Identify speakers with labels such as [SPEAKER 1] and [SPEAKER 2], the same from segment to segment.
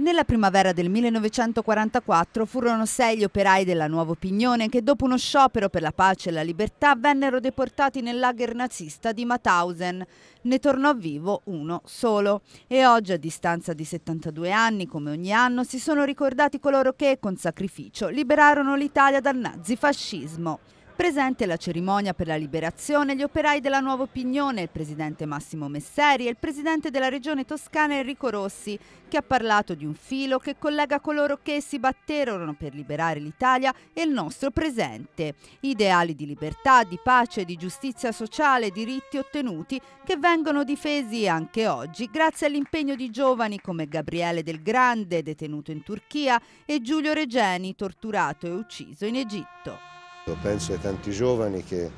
[SPEAKER 1] Nella primavera del 1944 furono sei gli operai della Nuova Opinione che dopo uno sciopero per la pace e la libertà vennero deportati nel lager nazista di Mauthausen. Ne tornò vivo uno solo e oggi a distanza di 72 anni, come ogni anno, si sono ricordati coloro che con sacrificio liberarono l'Italia dal nazifascismo. Presente alla cerimonia per la liberazione gli operai della Nuova Opinione, il presidente Massimo Messeri e il presidente della regione toscana Enrico Rossi, che ha parlato di un filo che collega coloro che si batterono per liberare l'Italia e il nostro presente. Ideali di libertà, di pace, di giustizia sociale, diritti ottenuti che vengono difesi anche oggi grazie all'impegno di giovani come Gabriele Del Grande, detenuto in Turchia, e Giulio Regeni, torturato e ucciso in Egitto.
[SPEAKER 2] Ecco, penso ai tanti giovani che eh,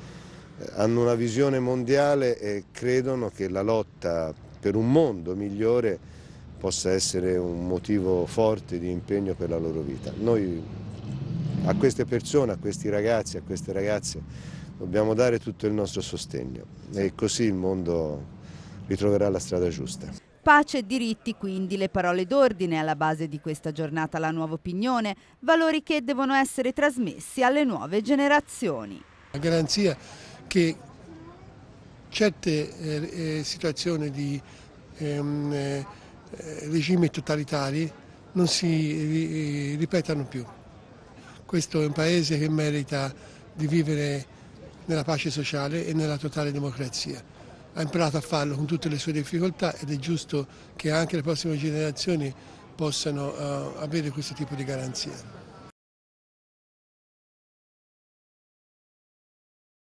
[SPEAKER 2] hanno una visione mondiale e credono che la lotta per un mondo migliore possa essere un motivo forte di impegno per la loro vita. Noi a queste persone, a questi ragazzi, a queste ragazze dobbiamo dare tutto il nostro sostegno e così il mondo ritroverà la strada giusta.
[SPEAKER 1] Pace e diritti, quindi, le parole d'ordine alla base di questa giornata La nuova opinione, valori che devono essere trasmessi alle nuove generazioni.
[SPEAKER 3] La garanzia che certe eh, eh situazioni di ehm, eh, regimi totalitari non si eh, ripetano più. Questo è un paese che merita di vivere nella pace sociale e nella totale democrazia ha imparato a farlo con tutte le sue difficoltà ed è giusto che anche le prossime
[SPEAKER 2] generazioni possano eh, avere questo tipo di garanzia.